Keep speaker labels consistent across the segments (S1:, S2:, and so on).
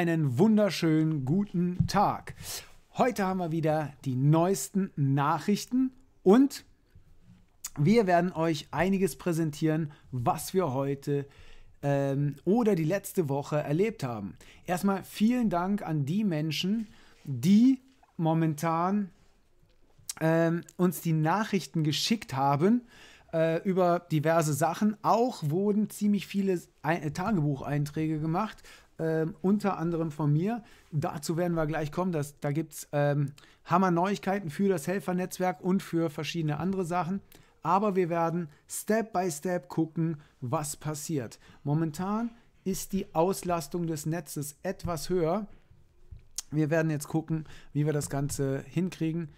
S1: einen wunderschönen guten Tag. Heute haben wir wieder die neuesten Nachrichten und wir werden euch einiges präsentieren, was wir heute ähm, oder die letzte Woche erlebt haben. Erstmal vielen Dank an die Menschen, die momentan ähm, uns die Nachrichten geschickt haben äh, über diverse Sachen. Auch wurden ziemlich viele Tagebucheinträge gemacht ähm, unter anderem von mir. Dazu werden wir gleich kommen. Das, da gibt es ähm, Hammer-Neuigkeiten für das Helfernetzwerk und für verschiedene andere Sachen. Aber wir werden Step by Step gucken, was passiert. Momentan ist die Auslastung des Netzes etwas höher. Wir werden jetzt gucken, wie wir das Ganze hinkriegen.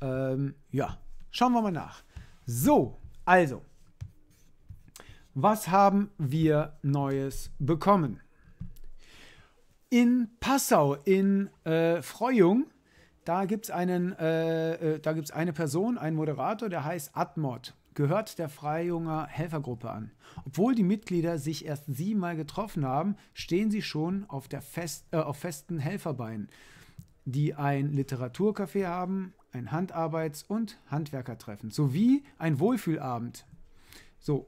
S1: Ähm, ja, schauen wir mal nach. So, also, was haben wir Neues bekommen? in Passau, in äh, Freuung. Da gibt es äh, äh, eine Person, einen Moderator, der heißt Atmod, gehört der Freijunger Helfergruppe an. Obwohl die Mitglieder sich erst siebenmal getroffen haben, stehen sie schon auf, der Fest, äh, auf festen Helferbeinen, die ein Literaturcafé haben, ein Handarbeits- und Handwerkertreffen sowie ein Wohlfühlabend. So,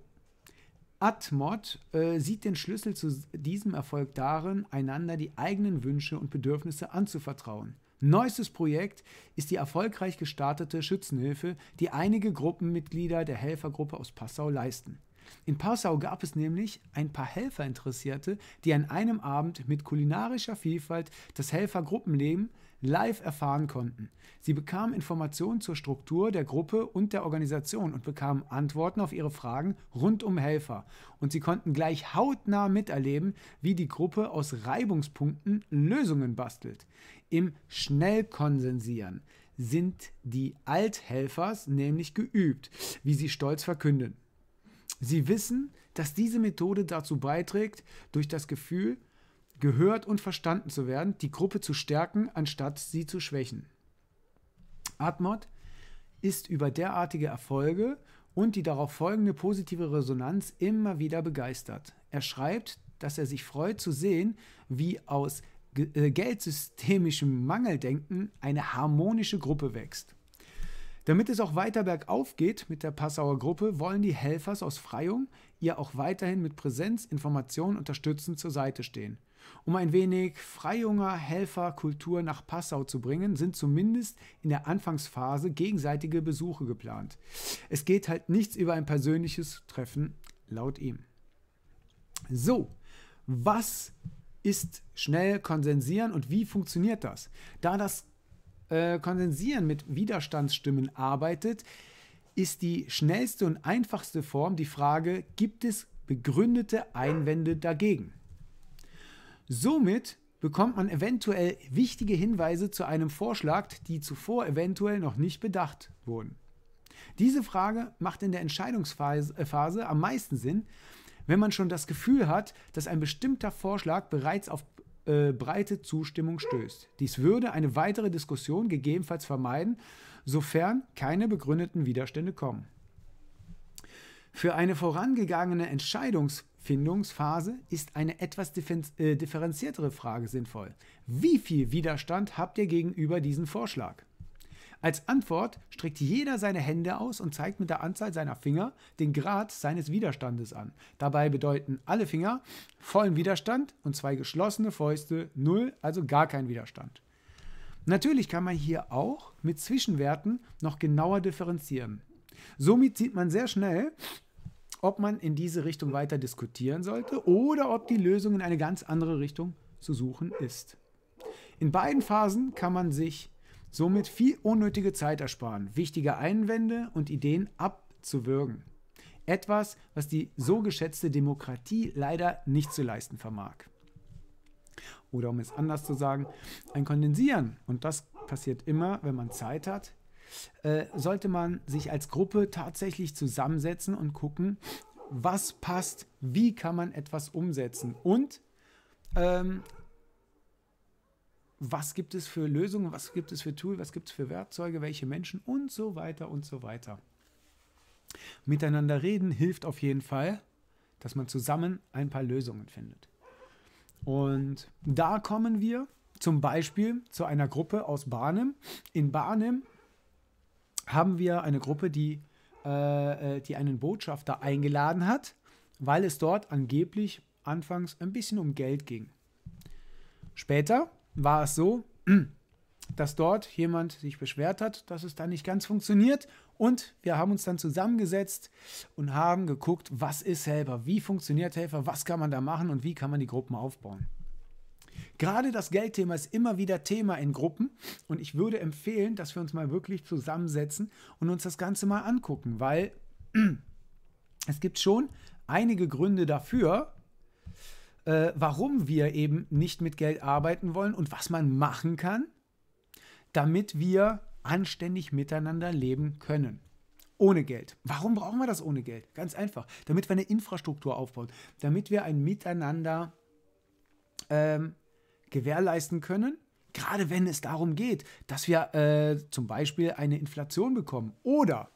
S1: Atmod äh, sieht den Schlüssel zu diesem Erfolg darin, einander die eigenen Wünsche und Bedürfnisse anzuvertrauen. Neuestes Projekt ist die erfolgreich gestartete Schützenhilfe, die einige Gruppenmitglieder der Helfergruppe aus Passau leisten. In Passau gab es nämlich ein paar Helferinteressierte, die an einem Abend mit kulinarischer Vielfalt das Helfergruppenleben live erfahren konnten. Sie bekamen Informationen zur Struktur der Gruppe und der Organisation und bekamen Antworten auf ihre Fragen rund um Helfer. Und sie konnten gleich hautnah miterleben, wie die Gruppe aus Reibungspunkten Lösungen bastelt. Im Schnellkonsensieren sind die Althelfers nämlich geübt, wie sie stolz verkünden. Sie wissen, dass diese Methode dazu beiträgt, durch das Gefühl gehört und verstanden zu werden, die Gruppe zu stärken, anstatt sie zu schwächen. Atmod ist über derartige Erfolge und die darauf folgende positive Resonanz immer wieder begeistert. Er schreibt, dass er sich freut zu sehen, wie aus äh, geldsystemischem Mangeldenken eine harmonische Gruppe wächst. Damit es auch weiter bergauf geht mit der Passauer Gruppe, wollen die Helfers aus Freyung ihr auch weiterhin mit Präsenz, Information unterstützend zur Seite stehen. Um ein wenig Freiunger Helferkultur nach Passau zu bringen, sind zumindest in der Anfangsphase gegenseitige Besuche geplant. Es geht halt nichts über ein persönliches Treffen, laut ihm. So, was ist schnell konsensieren und wie funktioniert das? Da das äh, Konsensieren mit Widerstandsstimmen arbeitet, ist die schnellste und einfachste Form die Frage, gibt es begründete Einwände dagegen? Somit bekommt man eventuell wichtige Hinweise zu einem Vorschlag, die zuvor eventuell noch nicht bedacht wurden. Diese Frage macht in der Entscheidungsphase äh, am meisten Sinn, wenn man schon das Gefühl hat, dass ein bestimmter Vorschlag bereits auf äh, breite Zustimmung stößt. Dies würde eine weitere Diskussion gegebenenfalls vermeiden, sofern keine begründeten Widerstände kommen. Für eine vorangegangene Entscheidungsfindungsphase ist eine etwas äh, differenziertere Frage sinnvoll. Wie viel Widerstand habt ihr gegenüber diesem Vorschlag? Als Antwort streckt jeder seine Hände aus und zeigt mit der Anzahl seiner Finger den Grad seines Widerstandes an. Dabei bedeuten alle Finger vollen Widerstand und zwei geschlossene Fäuste null, also gar kein Widerstand. Natürlich kann man hier auch mit Zwischenwerten noch genauer differenzieren. Somit sieht man sehr schnell, ob man in diese Richtung weiter diskutieren sollte oder ob die Lösung in eine ganz andere Richtung zu suchen ist. In beiden Phasen kann man sich somit viel unnötige Zeit ersparen, wichtige Einwände und Ideen abzuwürgen. Etwas, was die so geschätzte Demokratie leider nicht zu leisten vermag. Oder um es anders zu sagen, ein Kondensieren. Und das passiert immer, wenn man Zeit hat, äh, sollte man sich als Gruppe tatsächlich zusammensetzen und gucken, was passt, wie kann man etwas umsetzen und ähm, was gibt es für Lösungen, was gibt es für Tools, was gibt es für Werkzeuge, welche Menschen und so weiter und so weiter. Miteinander reden hilft auf jeden Fall, dass man zusammen ein paar Lösungen findet. Und da kommen wir zum Beispiel zu einer Gruppe aus Barnim. In Barnim haben wir eine Gruppe, die, äh, äh, die einen Botschafter eingeladen hat, weil es dort angeblich anfangs ein bisschen um Geld ging. Später war es so, dass dort jemand sich beschwert hat, dass es da nicht ganz funktioniert. Und wir haben uns dann zusammengesetzt und haben geguckt, was ist Helfer, wie funktioniert Helfer, was kann man da machen und wie kann man die Gruppen aufbauen. Gerade das Geldthema ist immer wieder Thema in Gruppen und ich würde empfehlen, dass wir uns mal wirklich zusammensetzen und uns das Ganze mal angucken, weil es gibt schon einige Gründe dafür, äh, warum wir eben nicht mit Geld arbeiten wollen und was man machen kann, damit wir anständig miteinander leben können. Ohne Geld. Warum brauchen wir das ohne Geld? Ganz einfach. Damit wir eine Infrastruktur aufbauen, damit wir ein Miteinander ähm, gewährleisten können. Gerade wenn es darum geht, dass wir äh, zum Beispiel eine Inflation bekommen oder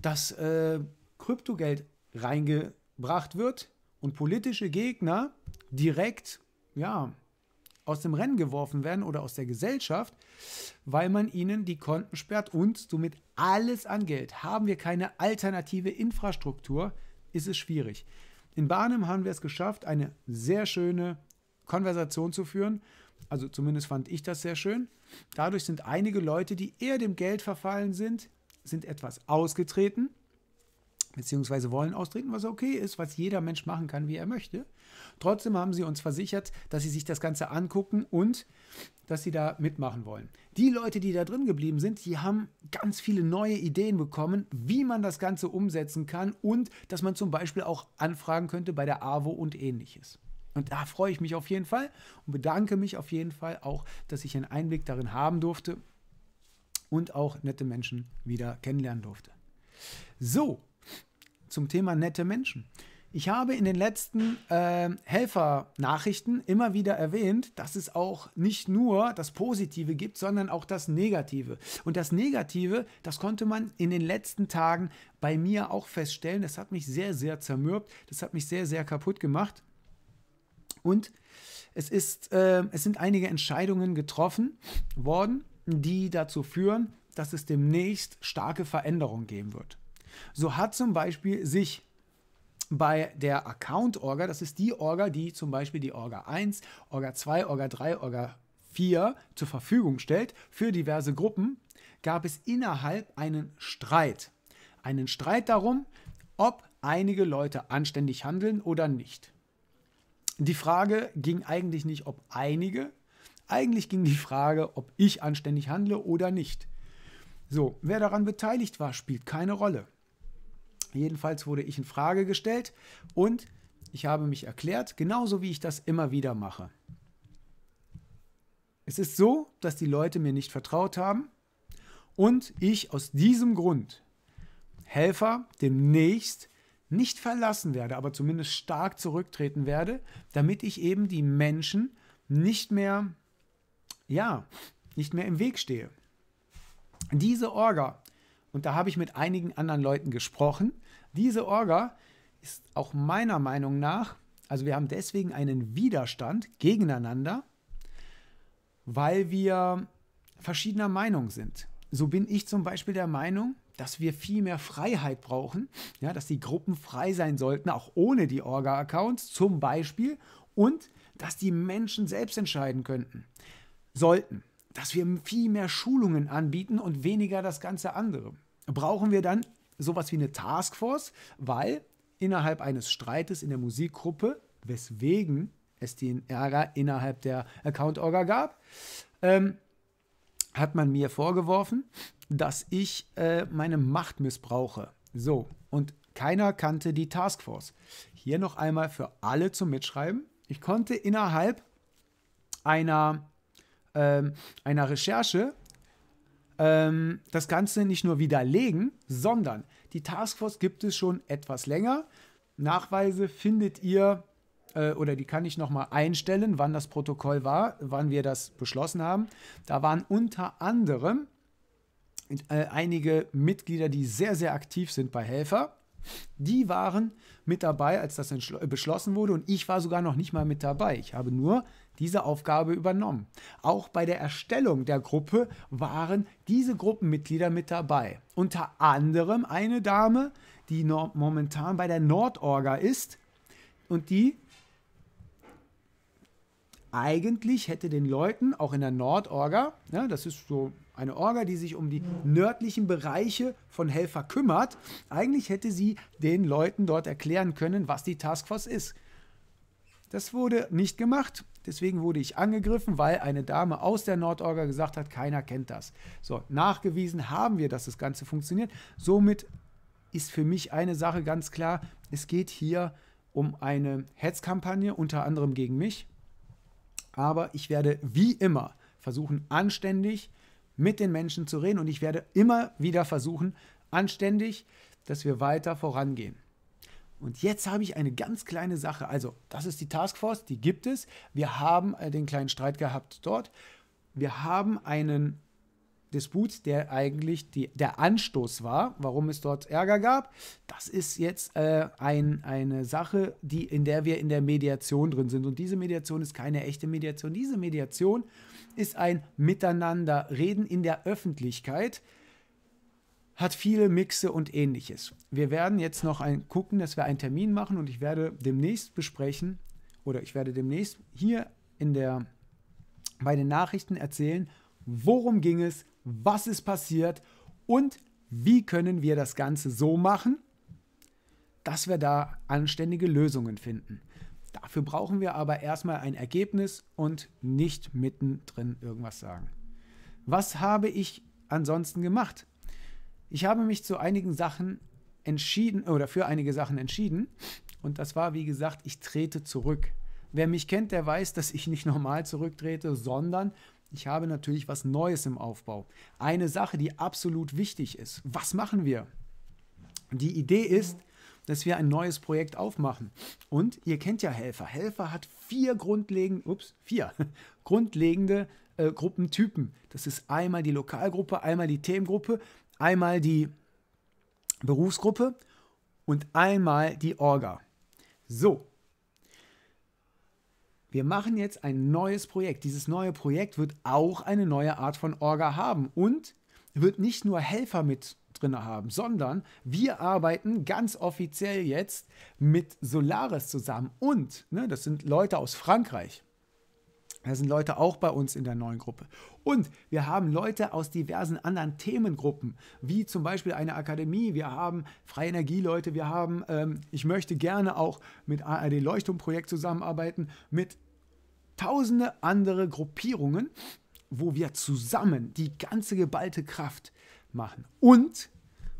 S1: dass äh, Kryptogeld reingebracht wird und politische Gegner direkt ja, aus dem Rennen geworfen werden oder aus der Gesellschaft, weil man ihnen die Konten sperrt und somit alles an Geld. Haben wir keine alternative Infrastruktur, ist es schwierig. In Barnum haben wir es geschafft, eine sehr schöne Konversation zu führen. Also zumindest fand ich das sehr schön. Dadurch sind einige Leute, die eher dem Geld verfallen sind, sind etwas ausgetreten, beziehungsweise wollen austreten, was okay ist, was jeder Mensch machen kann, wie er möchte. Trotzdem haben sie uns versichert, dass sie sich das Ganze angucken und dass sie da mitmachen wollen. Die Leute, die da drin geblieben sind, die haben ganz viele neue Ideen bekommen, wie man das Ganze umsetzen kann und dass man zum Beispiel auch anfragen könnte bei der AWO und ähnliches. Und da freue ich mich auf jeden Fall und bedanke mich auf jeden Fall auch, dass ich einen Einblick darin haben durfte und auch nette Menschen wieder kennenlernen durfte. So, zum Thema nette Menschen. Ich habe in den letzten äh, helfer immer wieder erwähnt, dass es auch nicht nur das Positive gibt, sondern auch das Negative. Und das Negative, das konnte man in den letzten Tagen bei mir auch feststellen. Das hat mich sehr, sehr zermürbt. Das hat mich sehr, sehr kaputt gemacht. Und es, ist, äh, es sind einige Entscheidungen getroffen worden, die dazu führen, dass es demnächst starke Veränderungen geben wird. So hat zum Beispiel sich bei der Account-Orga, das ist die Orga, die zum Beispiel die Orga 1, Orga 2, Orga 3, Orga 4 zur Verfügung stellt für diverse Gruppen, gab es innerhalb einen Streit. Einen Streit darum, ob einige Leute anständig handeln oder nicht. Die Frage ging eigentlich nicht, ob einige, eigentlich ging die Frage, ob ich anständig handle oder nicht. So, wer daran beteiligt war, spielt keine Rolle. Jedenfalls wurde ich in Frage gestellt und ich habe mich erklärt, genauso wie ich das immer wieder mache. Es ist so, dass die Leute mir nicht vertraut haben und ich aus diesem Grund Helfer demnächst nicht verlassen werde, aber zumindest stark zurücktreten werde, damit ich eben die Menschen nicht mehr, ja, nicht mehr im Weg stehe. Diese Orga, und da habe ich mit einigen anderen Leuten gesprochen, diese Orga ist auch meiner Meinung nach, also wir haben deswegen einen Widerstand gegeneinander, weil wir verschiedener Meinung sind. So bin ich zum Beispiel der Meinung, dass wir viel mehr Freiheit brauchen, ja, dass die Gruppen frei sein sollten, auch ohne die Orga-Accounts zum Beispiel, und dass die Menschen selbst entscheiden könnten, sollten, dass wir viel mehr Schulungen anbieten und weniger das ganze andere. Brauchen wir dann sowas wie eine Taskforce, weil innerhalb eines Streites in der Musikgruppe, weswegen es den Ärger innerhalb der Account-Orga gab, ähm, hat man mir vorgeworfen, dass ich äh, meine Macht missbrauche. So, und keiner kannte die Taskforce. Hier noch einmal für alle zum Mitschreiben. Ich konnte innerhalb einer, ähm, einer Recherche ähm, das Ganze nicht nur widerlegen, sondern die Taskforce gibt es schon etwas länger. Nachweise findet ihr äh, oder die kann ich nochmal einstellen, wann das Protokoll war, wann wir das beschlossen haben. Da waren unter anderem äh, einige Mitglieder, die sehr, sehr aktiv sind bei Helfer. Die waren mit dabei, als das äh, beschlossen wurde und ich war sogar noch nicht mal mit dabei. Ich habe nur diese Aufgabe übernommen. Auch bei der Erstellung der Gruppe waren diese Gruppenmitglieder mit dabei. Unter anderem eine Dame, die momentan bei der Nordorga ist und die eigentlich hätte den Leuten, auch in der Nordorga, ja, das ist so eine Orga, die sich um die nördlichen Bereiche von Helfer kümmert, eigentlich hätte sie den Leuten dort erklären können, was die Taskforce ist. Das wurde nicht gemacht. Deswegen wurde ich angegriffen, weil eine Dame aus der Nordorga gesagt hat, keiner kennt das. So, nachgewiesen haben wir, dass das Ganze funktioniert. Somit ist für mich eine Sache ganz klar, es geht hier um eine Hetzkampagne, unter anderem gegen mich. Aber ich werde wie immer versuchen, anständig mit den Menschen zu reden und ich werde immer wieder versuchen, anständig, dass wir weiter vorangehen. Und jetzt habe ich eine ganz kleine Sache. Also, das ist die Taskforce, die gibt es. Wir haben äh, den kleinen Streit gehabt dort. Wir haben einen Disput, der eigentlich die, der Anstoß war, warum es dort Ärger gab. Das ist jetzt äh, ein, eine Sache, die, in der wir in der Mediation drin sind. Und diese Mediation ist keine echte Mediation. Diese Mediation ist ein Miteinanderreden in der Öffentlichkeit, hat viele Mixe und ähnliches. Wir werden jetzt noch ein, gucken, dass wir einen Termin machen und ich werde demnächst besprechen oder ich werde demnächst hier in der, bei den Nachrichten erzählen, worum ging es was ist passiert und wie können wir das Ganze so machen, dass wir da anständige Lösungen finden. Dafür brauchen wir aber erstmal ein Ergebnis und nicht mittendrin irgendwas sagen. Was habe ich ansonsten gemacht? Ich habe mich zu einigen Sachen entschieden oder für einige Sachen entschieden und das war, wie gesagt, ich trete zurück. Wer mich kennt, der weiß, dass ich nicht normal zurücktrete, sondern ich habe natürlich was Neues im Aufbau. Eine Sache, die absolut wichtig ist. Was machen wir? Die Idee ist, dass wir ein neues Projekt aufmachen. Und ihr kennt ja Helfer. Helfer hat vier grundlegende, ups, vier grundlegende äh, Gruppentypen. Das ist einmal die Lokalgruppe, einmal die Themengruppe, einmal die Berufsgruppe und einmal die Orga. So, wir machen jetzt ein neues Projekt. Dieses neue Projekt wird auch eine neue Art von Orga haben und wird nicht nur Helfer mit drin haben, sondern wir arbeiten ganz offiziell jetzt mit Solaris zusammen. Und, ne, das sind Leute aus Frankreich. Da sind Leute auch bei uns in der neuen Gruppe. Und wir haben Leute aus diversen anderen Themengruppen, wie zum Beispiel eine Akademie. Wir haben Freie Energieleute, wir haben, ähm, ich möchte gerne auch mit ARD Leuchtturmprojekt zusammenarbeiten, mit tausende andere Gruppierungen, wo wir zusammen die ganze geballte Kraft machen. Und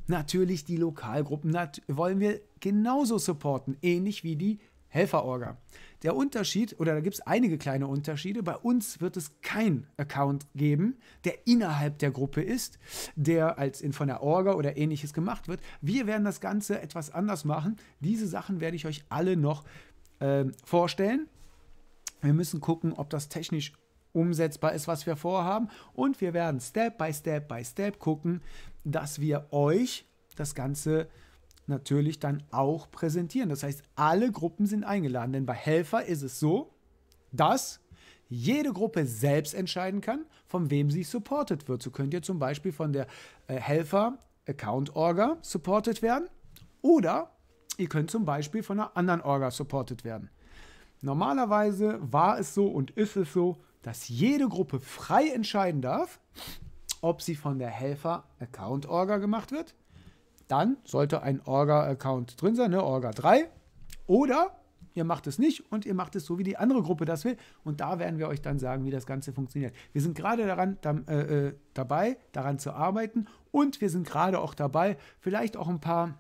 S1: natürlich die Lokalgruppen nat wollen wir genauso supporten, ähnlich wie die Helferorga. Der Unterschied, oder da gibt es einige kleine Unterschiede, bei uns wird es kein Account geben, der innerhalb der Gruppe ist, der als in, von der Orga oder ähnliches gemacht wird. Wir werden das Ganze etwas anders machen. Diese Sachen werde ich euch alle noch äh, vorstellen. Wir müssen gucken, ob das technisch umsetzbar ist, was wir vorhaben. Und wir werden Step by Step by Step gucken, dass wir euch das Ganze äh, natürlich dann auch präsentieren. Das heißt, alle Gruppen sind eingeladen, denn bei Helfer ist es so, dass jede Gruppe selbst entscheiden kann, von wem sie supported wird. So könnt ihr zum Beispiel von der äh, Helfer Account Orga supported werden oder ihr könnt zum Beispiel von einer anderen Orga supported werden. Normalerweise war es so und ist es so, dass jede Gruppe frei entscheiden darf, ob sie von der Helfer Account Orga gemacht wird dann sollte ein Orga-Account drin sein, ne? Orga 3. Oder ihr macht es nicht und ihr macht es so, wie die andere Gruppe das will. Und da werden wir euch dann sagen, wie das Ganze funktioniert. Wir sind gerade daran, da, äh, äh, dabei, daran zu arbeiten und wir sind gerade auch dabei, vielleicht auch ein paar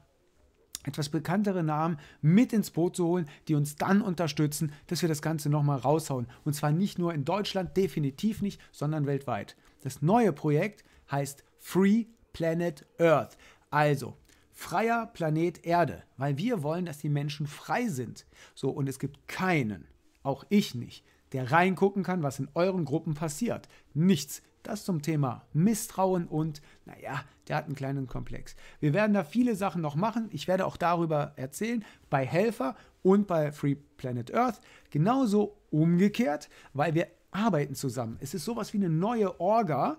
S1: etwas bekanntere Namen mit ins Boot zu holen, die uns dann unterstützen, dass wir das Ganze nochmal raushauen. Und zwar nicht nur in Deutschland, definitiv nicht, sondern weltweit. Das neue Projekt heißt Free Planet Earth. Also, freier Planet Erde, weil wir wollen, dass die Menschen frei sind. So, und es gibt keinen, auch ich nicht, der reingucken kann, was in euren Gruppen passiert. Nichts. Das zum Thema Misstrauen und, naja, der hat einen kleinen Komplex. Wir werden da viele Sachen noch machen. Ich werde auch darüber erzählen, bei Helfer und bei Free Planet Earth. Genauso umgekehrt, weil wir arbeiten zusammen. Es ist sowas wie eine neue Orga,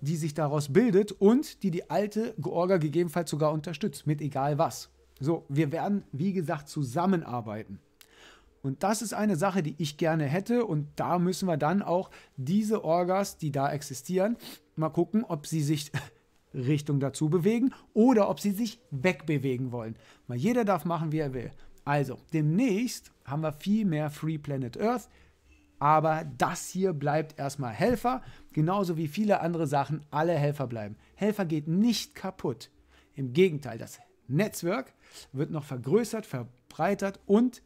S1: die sich daraus bildet und die die alte Georga gegebenenfalls sogar unterstützt, mit egal was. So, wir werden, wie gesagt, zusammenarbeiten. Und das ist eine Sache, die ich gerne hätte. Und da müssen wir dann auch diese Orgas, die da existieren, mal gucken, ob sie sich Richtung dazu bewegen oder ob sie sich wegbewegen wollen. Weil jeder darf machen, wie er will. Also, demnächst haben wir viel mehr Free Planet Earth. Aber das hier bleibt erstmal Helfer, genauso wie viele andere Sachen alle Helfer bleiben. Helfer geht nicht kaputt. Im Gegenteil, das Netzwerk wird noch vergrößert, verbreitert und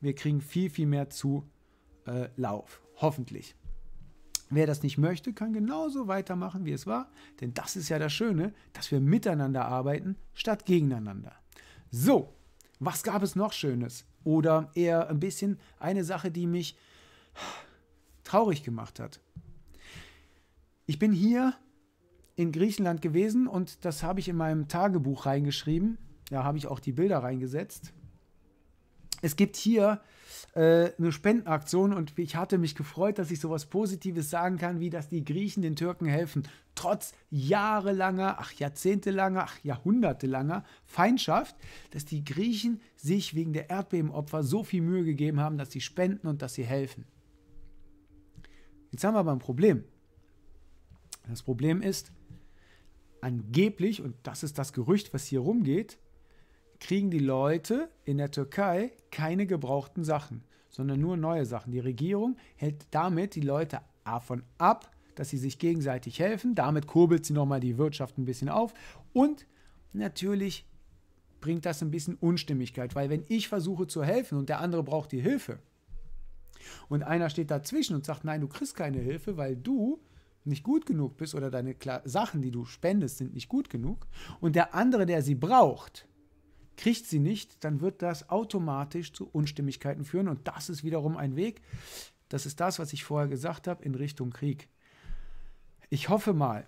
S1: wir kriegen viel, viel mehr Zulauf. Äh, Hoffentlich. Wer das nicht möchte, kann genauso weitermachen, wie es war. Denn das ist ja das Schöne, dass wir miteinander arbeiten statt gegeneinander. So, was gab es noch Schönes? Oder eher ein bisschen eine Sache, die mich traurig gemacht hat. Ich bin hier in Griechenland gewesen und das habe ich in meinem Tagebuch reingeschrieben. Da habe ich auch die Bilder reingesetzt. Es gibt hier äh, eine Spendenaktion und ich hatte mich gefreut, dass ich sowas Positives sagen kann, wie dass die Griechen den Türken helfen, trotz jahrelanger, ach jahrzehntelanger, ach jahrhundertelanger Feindschaft, dass die Griechen sich wegen der Erdbebenopfer so viel Mühe gegeben haben, dass sie spenden und dass sie helfen. Jetzt haben wir aber ein Problem. Das Problem ist, angeblich, und das ist das Gerücht, was hier rumgeht, kriegen die Leute in der Türkei keine gebrauchten Sachen, sondern nur neue Sachen. Die Regierung hält damit die Leute davon ab, dass sie sich gegenseitig helfen. Damit kurbelt sie nochmal die Wirtschaft ein bisschen auf. Und natürlich bringt das ein bisschen Unstimmigkeit, weil wenn ich versuche zu helfen und der andere braucht die Hilfe, und einer steht dazwischen und sagt, nein, du kriegst keine Hilfe, weil du nicht gut genug bist oder deine Kla Sachen, die du spendest, sind nicht gut genug und der andere, der sie braucht, kriegt sie nicht, dann wird das automatisch zu Unstimmigkeiten führen und das ist wiederum ein Weg, das ist das, was ich vorher gesagt habe, in Richtung Krieg. Ich hoffe mal,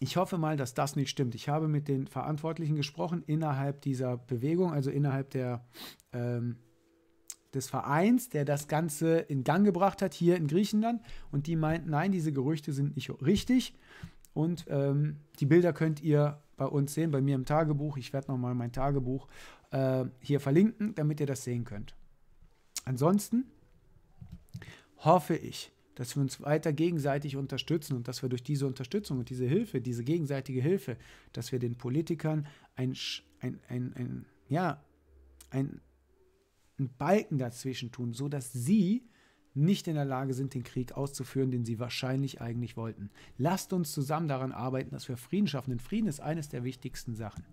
S1: ich hoffe mal, dass das nicht stimmt. Ich habe mit den Verantwortlichen gesprochen innerhalb dieser Bewegung, also innerhalb der ähm, des Vereins, der das Ganze in Gang gebracht hat, hier in Griechenland. Und die meinten, nein, diese Gerüchte sind nicht richtig. Und ähm, die Bilder könnt ihr bei uns sehen, bei mir im Tagebuch. Ich werde nochmal mein Tagebuch äh, hier verlinken, damit ihr das sehen könnt. Ansonsten hoffe ich, dass wir uns weiter gegenseitig unterstützen und dass wir durch diese Unterstützung und diese Hilfe, diese gegenseitige Hilfe, dass wir den Politikern ein, ein, ein, ein ja, ein einen Balken dazwischen tun, sodass sie nicht in der Lage sind, den Krieg auszuführen, den sie wahrscheinlich eigentlich wollten. Lasst uns zusammen daran arbeiten, dass wir Frieden schaffen, denn Frieden ist eines der wichtigsten Sachen.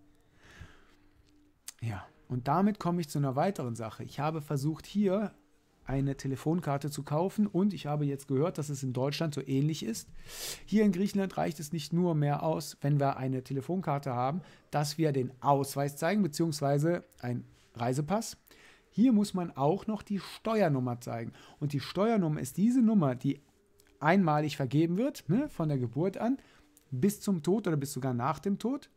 S1: Ja, und damit komme ich zu einer weiteren Sache. Ich habe versucht, hier eine Telefonkarte zu kaufen und ich habe jetzt gehört, dass es in Deutschland so ähnlich ist. Hier in Griechenland reicht es nicht nur mehr aus, wenn wir eine Telefonkarte haben, dass wir den Ausweis zeigen, beziehungsweise einen Reisepass hier muss man auch noch die Steuernummer zeigen. Und die Steuernummer ist diese Nummer, die einmalig vergeben wird, ne, von der Geburt an bis zum Tod oder bis sogar nach dem Tod.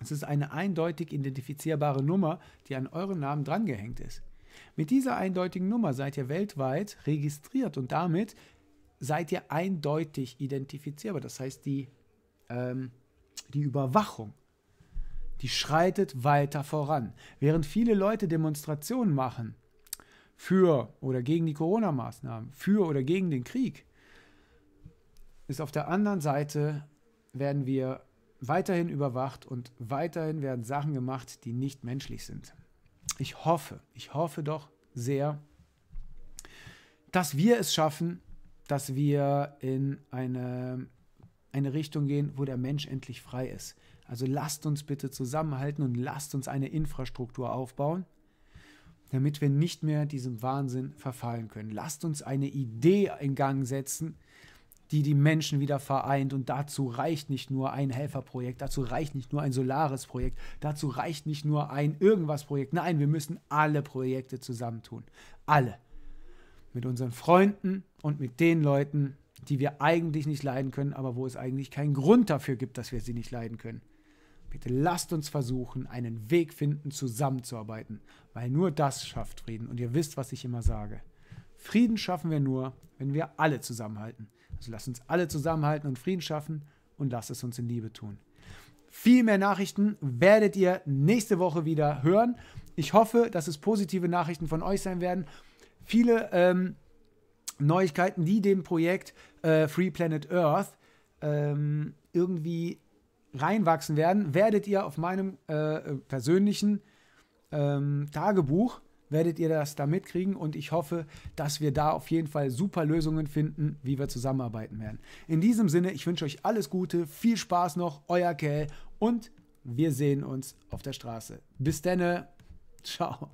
S1: Es ist eine eindeutig identifizierbare Nummer, die an euren Namen drangehängt ist. Mit dieser eindeutigen Nummer seid ihr weltweit registriert und damit seid ihr eindeutig identifizierbar. Das heißt, die, ähm, die Überwachung die schreitet weiter voran. Während viele Leute Demonstrationen machen für oder gegen die Corona-Maßnahmen, für oder gegen den Krieg, ist auf der anderen Seite werden wir weiterhin überwacht und weiterhin werden Sachen gemacht, die nicht menschlich sind. Ich hoffe, ich hoffe doch sehr, dass wir es schaffen, dass wir in eine, eine Richtung gehen, wo der Mensch endlich frei ist. Also lasst uns bitte zusammenhalten und lasst uns eine Infrastruktur aufbauen, damit wir nicht mehr diesem Wahnsinn verfallen können. Lasst uns eine Idee in Gang setzen, die die Menschen wieder vereint. Und dazu reicht nicht nur ein Helferprojekt, dazu reicht nicht nur ein Solaris-Projekt, dazu reicht nicht nur ein Irgendwas-Projekt. Nein, wir müssen alle Projekte zusammentun. Alle. Mit unseren Freunden und mit den Leuten, die wir eigentlich nicht leiden können, aber wo es eigentlich keinen Grund dafür gibt, dass wir sie nicht leiden können. Bitte lasst uns versuchen, einen Weg finden, zusammenzuarbeiten, weil nur das schafft Frieden. Und ihr wisst, was ich immer sage. Frieden schaffen wir nur, wenn wir alle zusammenhalten. Also lasst uns alle zusammenhalten und Frieden schaffen und lasst es uns in Liebe tun. Viel mehr Nachrichten werdet ihr nächste Woche wieder hören. Ich hoffe, dass es positive Nachrichten von euch sein werden. Viele ähm, Neuigkeiten, die dem Projekt äh, Free Planet Earth ähm, irgendwie reinwachsen werden, werdet ihr auf meinem äh, äh, persönlichen ähm, Tagebuch, werdet ihr das da mitkriegen und ich hoffe, dass wir da auf jeden Fall super Lösungen finden, wie wir zusammenarbeiten werden. In diesem Sinne, ich wünsche euch alles Gute, viel Spaß noch, euer Kell und wir sehen uns auf der Straße. Bis denne, ciao.